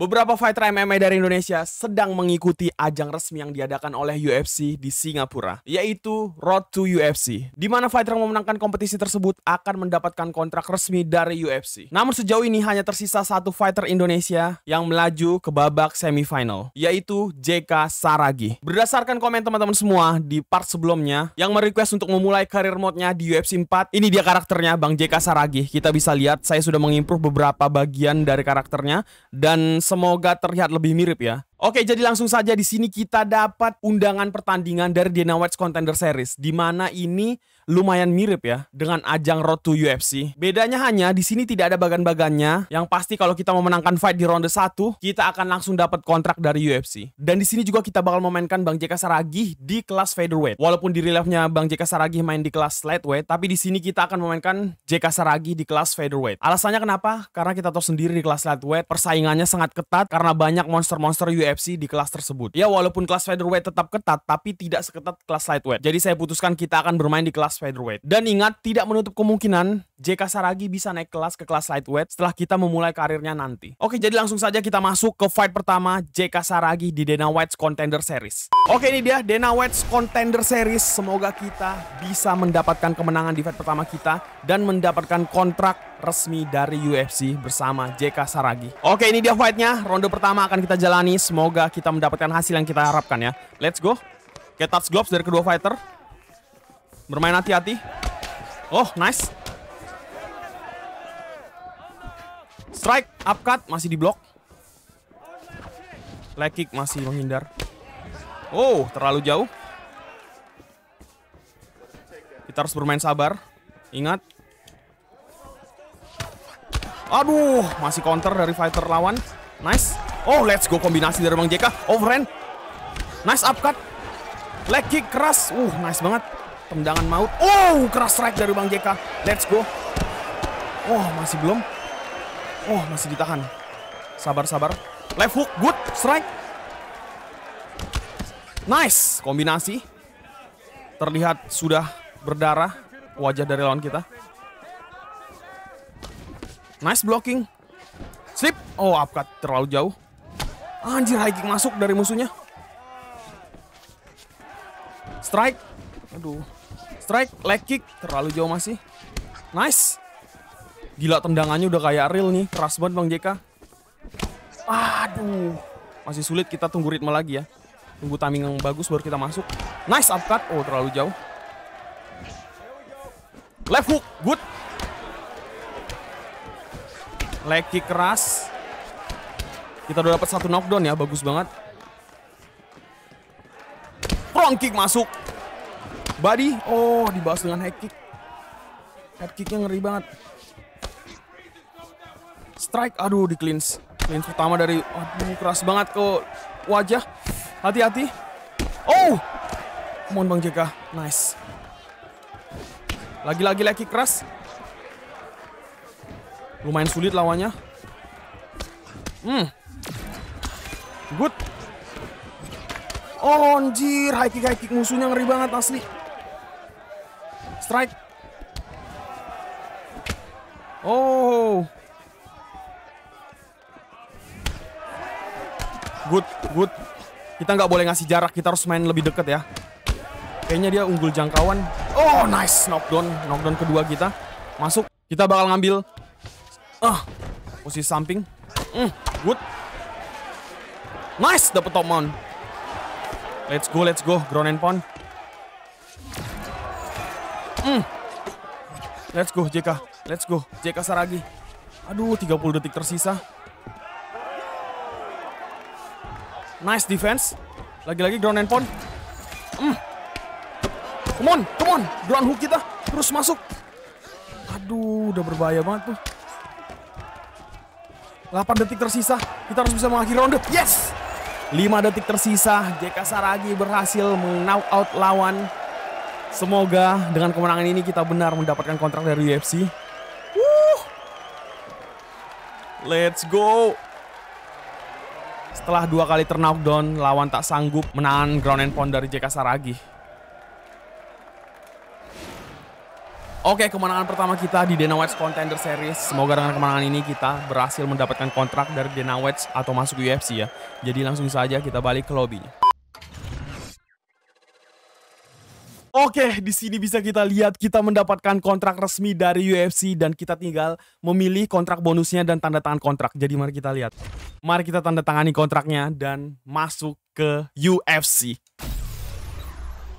Beberapa fighter MMA dari Indonesia sedang mengikuti ajang resmi yang diadakan oleh UFC di Singapura, yaitu Road to UFC, di mana fighter yang memenangkan kompetisi tersebut akan mendapatkan kontrak resmi dari UFC. Namun sejauh ini hanya tersisa satu fighter Indonesia yang melaju ke babak semifinal, yaitu JK Saragi. Berdasarkan komen teman-teman semua di part sebelumnya yang merequest untuk memulai karir mode di UFC 4, ini dia karakternya Bang JK Saragi. Kita bisa lihat saya sudah mengimprove beberapa bagian dari karakternya dan Semoga terlihat lebih mirip ya. Oke, jadi langsung saja di sini kita dapat undangan pertandingan dari Dana White's Contender Series. Di mana ini lumayan mirip ya dengan ajang Road to UFC. Bedanya hanya di sini tidak ada bagan-bagannya. Yang pasti kalau kita memenangkan fight di ronde 1, kita akan langsung dapat kontrak dari UFC. Dan di sini juga kita bakal memainkan Bang JK Saragih di kelas featherweight. Walaupun di reliefnya Bang JK Saragih main di kelas lightweight, tapi di sini kita akan memainkan JK Saragih di kelas featherweight. Alasannya kenapa? Karena kita tahu sendiri di kelas lightweight persaingannya sangat ketat karena banyak monster-monster UFC di kelas tersebut. Ya walaupun kelas featherweight tetap ketat, tapi tidak seketat kelas lightweight. Jadi saya putuskan kita akan bermain di kelas featherweight. Dan ingat, tidak menutup kemungkinan JK Saragi bisa naik kelas ke kelas lightweight setelah kita memulai karirnya nanti. Oke, jadi langsung saja kita masuk ke fight pertama JK Saragi di Dana White's Contender Series. Oke, ini dia Dana White's Contender Series. Semoga kita bisa mendapatkan kemenangan di fight pertama kita dan mendapatkan kontrak resmi dari UFC bersama JK Saragi. Oke, ini dia fightnya. Ronde pertama akan kita jalani. Semoga kita mendapatkan hasil yang kita harapkan ya. Let's go. touch gloves dari kedua fighter. Bermain hati-hati. Oh, nice. Strike, upcut, masih di blok. Leg kick masih menghindar. Oh, terlalu jauh. Kita harus bermain sabar. Ingat. Aduh, masih counter dari fighter lawan. Nice. Oh, let's go kombinasi dari Bang JK. Overhand. Nice upcut. Leg kick keras. Uh, nice banget. Tendangan maut. Oh, keras strike dari Bang JK. Let's go. Oh, masih belum. Oh, masih ditahan. Sabar-sabar. Left hook, good. Strike. Nice. Kombinasi. Terlihat sudah berdarah wajah dari lawan kita. Nice blocking. Slip. Oh, upcut terlalu jauh. Anjir, high kick masuk dari musuhnya. Strike. Aduh strike, leg kick, terlalu jauh masih. Nice. Gila tendangannya udah kayak real nih, keras banget Bang JK. Aduh. Masih sulit kita tunggu ritme lagi ya. Tunggu timing yang bagus baru kita masuk. Nice upcut. Oh, terlalu jauh. Left hook, good. Leg kick keras. Kita udah dapat satu knockdown ya, bagus banget. Front kick masuk. Body. Oh, dibahas dengan head kick. Head kicknya ngeri banget. Strike. Aduh, di cleanse. Cleanse pertama dari... Aduh, keras banget ke wajah. Hati-hati. Oh! Mohon Bang JK. Nice. Lagi-lagi lagi keras. Lumayan sulit lawannya. Hmm. Good. Oh, anjir. High kick, high kick. Musuhnya ngeri banget asli strike. Oh. Good, good. Kita nggak boleh ngasih jarak, kita harus main lebih deket ya. Kayaknya dia unggul jangkauan. Oh, nice. Knockdown. Knockdown kedua kita. Masuk. Kita bakal ngambil. Ah. Posisi samping. Mm, good. Nice. Dapet top mount. Let's go, let's go. Ground and pound. Let's go JK. Let's go JK Saragi. Aduh 30 detik tersisa. Nice defense. Lagi-lagi ground and pound. Mm. Come on, come on. Ground hook kita. Terus masuk. Aduh, udah berbahaya banget tuh. 8 detik tersisa. Kita harus bisa mengakhiri ronde. Yes! 5 detik tersisa. JK Saragi berhasil meng out lawan Semoga dengan kemenangan ini kita benar mendapatkan kontrak dari UFC. Woo! Let's go. Setelah dua kali turnout lawan tak sanggup menahan ground and pound dari JK Saragi. Oke, kemenangan pertama kita di Dana White's Contender Series. Semoga dengan kemenangan ini kita berhasil mendapatkan kontrak dari Dana White's atau masuk UFC ya. Jadi langsung saja kita balik ke lobby. Oke, di sini bisa kita lihat kita mendapatkan kontrak resmi dari UFC dan kita tinggal memilih kontrak bonusnya dan tanda tangan kontrak. Jadi mari kita lihat. Mari kita tanda tangani kontraknya dan masuk ke UFC.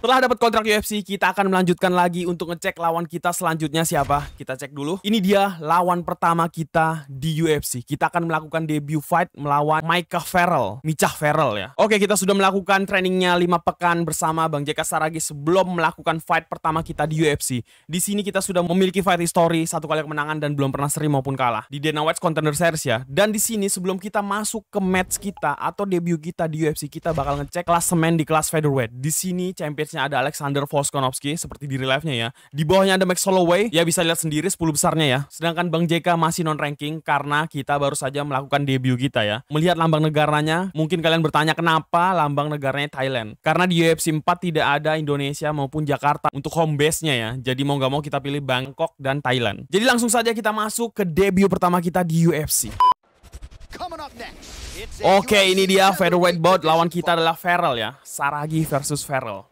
Setelah dapat kontrak UFC, kita akan melanjutkan lagi untuk ngecek lawan kita selanjutnya siapa. Kita cek dulu. Ini dia lawan pertama kita di UFC. Kita akan melakukan debut fight melawan Micah Farrell. Micah Farrell ya. Oke, kita sudah melakukan trainingnya 5 pekan bersama Bang JK Saragi sebelum melakukan fight pertama kita di UFC. Di sini kita sudah memiliki fight history, satu kali kemenangan dan belum pernah seri maupun kalah. Di Dana White's Contender Series ya. Dan di sini sebelum kita masuk ke match kita atau debut kita di UFC, kita bakal ngecek kelas klasemen di kelas featherweight. Di sini champion nya ada Alexander Voskonowski seperti di Life nya ya. Di bawahnya ada Max Holloway, ya bisa lihat sendiri 10 besarnya ya. Sedangkan Bang JK masih non ranking karena kita baru saja melakukan debut kita ya. Melihat lambang negaranya, mungkin kalian bertanya kenapa lambang negaranya Thailand. Karena di UFC 4 tidak ada Indonesia maupun Jakarta untuk home base-nya ya. Jadi mau nggak mau kita pilih Bangkok dan Thailand. Jadi langsung saja kita masuk ke debut pertama kita di UFC. Oke, okay, ini dia featherweight bout lawan kita adalah Ferrell ya. Saragi versus Ferrell.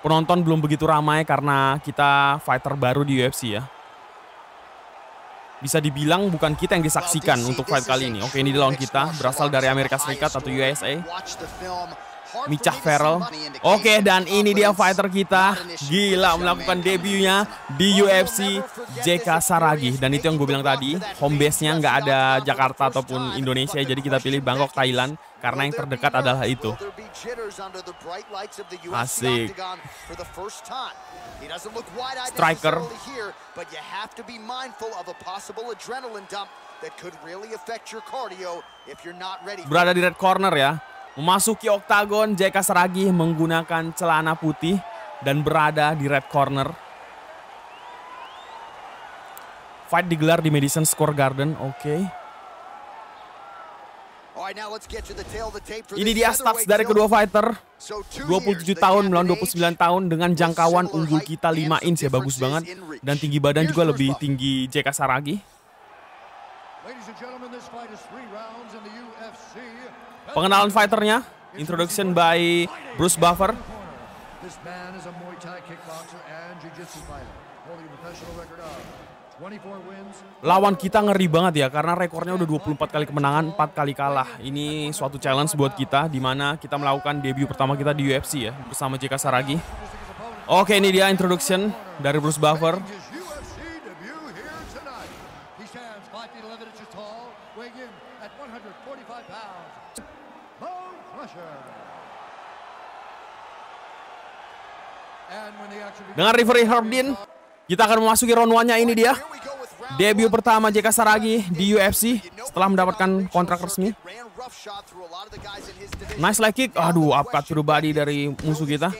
penonton belum begitu ramai karena kita fighter baru di UFC ya. Bisa dibilang bukan kita yang disaksikan untuk fight kali ini. Oke, ini di lawan kita, berasal dari Amerika Serikat atau USA. Micah Ferrell. Oke, okay, dan ini dia fighter kita. Gila melakukan debutnya di UFC JK Saragi. Dan itu yang gue bilang tadi, home base-nya nggak ada Jakarta ataupun Indonesia. Jadi kita pilih Bangkok, Thailand. Karena yang terdekat adalah itu. Asik. Striker. Berada di red corner ya. Memasuki oktagon, JK Seragi menggunakan celana putih dan berada di red corner. Fight digelar di Madison Square Garden, oke. Okay. Ini dia stats dari kedua fighter. 27 tahun melawan 29 tahun dengan jangkauan unggul kita 5 inch ya, bagus banget. Dan tinggi badan juga lebih tinggi JK Saragi. Pengenalan fighternya, introduction by Bruce Buffer. Lawan kita ngeri banget ya karena rekornya udah 24 kali kemenangan, 4 kali kalah. Ini suatu challenge buat kita dimana kita melakukan debut pertama kita di UFC ya bersama JK Saragi. Oke, ini dia introduction dari Bruce Buffer. Dengan referee Herb Dean, kita akan memasuki round 1-nya ini dia. Debut pertama JK Saragi di UFC setelah mendapatkan kontrak resmi. Nice like kick. Aduh, upcut through body dari musuh kita.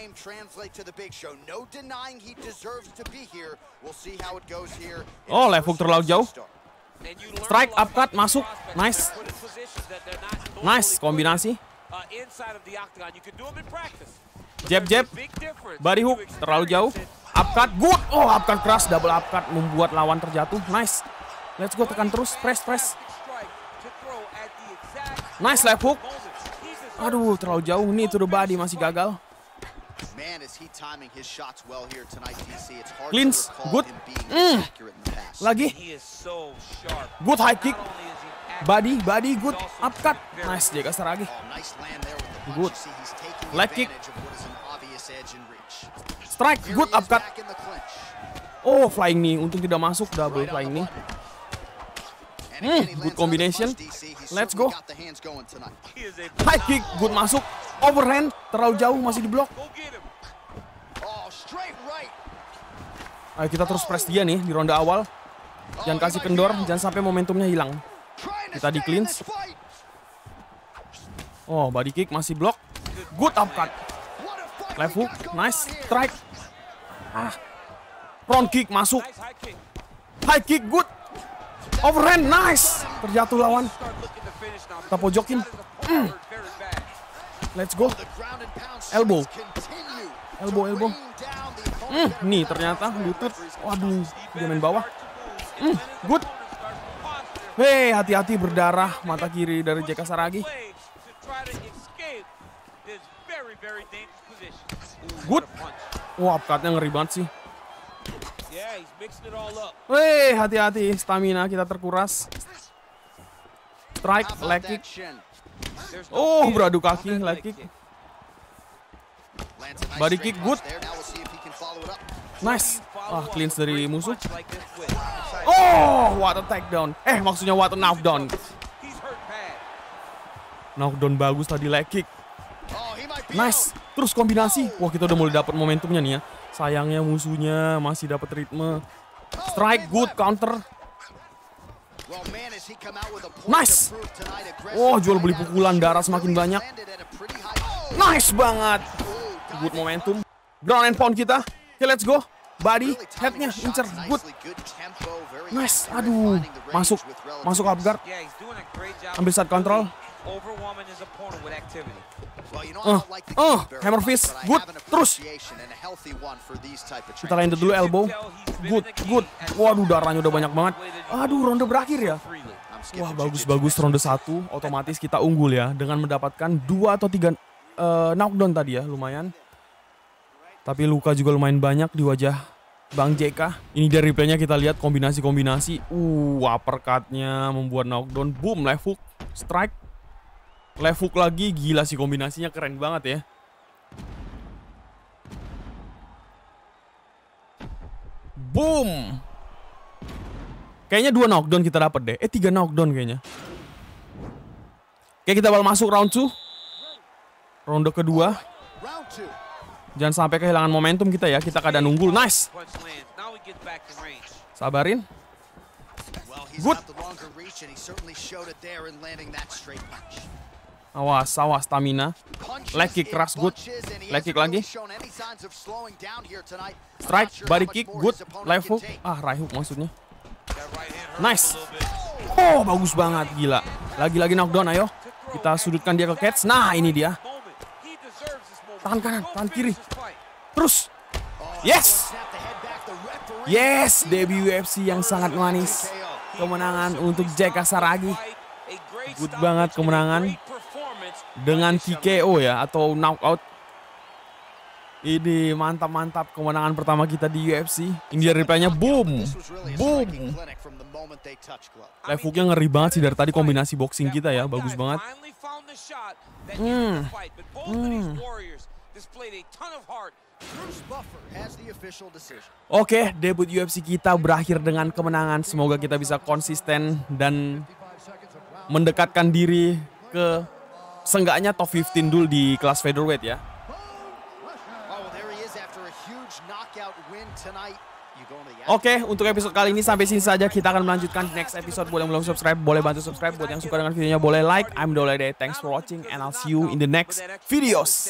Oh, left hook terlalu jauh. Strike, upcut, masuk. Nice. Nice kombinasi. Uh, Jeb Jeb, Body hook. Terlalu jauh. Upcut. Good. Oh, upcut keras. Double upcut. Membuat lawan terjatuh. Nice. Let's go. Tekan terus. Press, press. Nice left hook. Aduh, terlalu jauh. Nih, to the body. Masih gagal. Cleans. Good. Mm. Lagi. Good high kick. Body, body, good. Upcut. Nice, dia jaga lagi. Good. Leg kick. Strike, good upcut. Oh, flying knee. Untung tidak masuk double flying knee. Hmm, good combination. Let's go. High kick, good masuk. Overhand, terlalu jauh masih diblok. Oh, Ayo kita terus press dia nih di ronde awal. Oh, jangan kasih kendor, jangan sampai momentumnya hilang. Kita di cleanse. Oh, body kick masih blok. Good upcut. Left hook, nice strike. Ah. Front kick masuk. High kick good. Overhand nice. Terjatuh lawan. Kita pojokin. Mm. Let's go. Elbow. Elbow, elbow. Mm. Nih ternyata lutut. Waduh, dia main bawah. Mm. Good. Hei, hati-hati berdarah mata kiri dari JK Saragi. Good. Wah, upcutnya ngeri banget sih. Weh, hati-hati. Stamina kita terkuras. Strike, leg kick. Oh, beradu kaki, leg kick. Body kick, good. Nice. Wah, cleanse dari musuh. Oh, what a takedown. Eh, maksudnya what a knockdown. Knockdown bagus tadi leg kick. Nice. Terus kombinasi. Wah, kita udah mulai dapat momentumnya nih ya. Sayangnya musuhnya masih dapat ritme. Strike good counter. Nice. Oh, jual beli pukulan darah semakin banyak. Nice banget. Good momentum. Ground and pound kita. Okay, let's go. Body, headnya, incer, good. Nice, aduh. Masuk, masuk up Ambil side control. Oh, oh, hammer fist. Good, terus. Kita lanjut dulu elbow. Good, good. Waduh, darahnya udah banyak banget. Aduh, ronde berakhir ya. Wah, bagus-bagus ronde satu. Otomatis kita unggul ya. Dengan mendapatkan dua atau tiga uh, knockdown tadi ya, lumayan. Tapi luka juga lumayan banyak di wajah Bang JK. Ini dari replaynya kita lihat kombinasi-kombinasi. Uh, uppercutnya membuat knockdown. Boom, left hook, strike. Levuk lagi, gila sih kombinasinya keren banget ya. Boom. Kayaknya dua knockdown kita dapat deh. Eh tiga knockdown kayaknya. Oke kita bakal masuk round 2. Ronde kedua. Jangan sampai kehilangan momentum kita ya. Kita keadaan unggul. Nice. Sabarin. Good. Awas, awas stamina. Leg kick keras good. Leg kick lagi. Strike, body kick good. Left hook. Ah, right hook maksudnya. Nice. Oh, bagus banget gila. Lagi-lagi knockdown ayo. Kita sudutkan dia ke catch. Nah, ini dia. Tahan kanan, tahan kiri. Terus. Oh, yes. Yes, debut UFC yang sangat manis. Kemenangan untuk Jack Kasaragi. Good banget kemenangan dengan TKO ya atau knockout. Ini mantap-mantap kemenangan pertama kita di UFC. Ini dia replaynya boom. Boom. Left hooknya ngeri banget sih dari tadi kombinasi boxing kita ya, bagus banget. Hmm. Hmm. Oke, debut UFC kita berakhir dengan kemenangan. Semoga kita bisa konsisten dan mendekatkan diri ke seenggaknya top 15 dulu di kelas featherweight ya. Oke, okay, untuk episode kali ini sampai sini saja. Kita akan melanjutkan di next episode. Boleh belum subscribe, boleh bantu subscribe. Buat yang suka dengan videonya, boleh like. I'm Dolede. Thanks for watching and I'll see you in the next videos.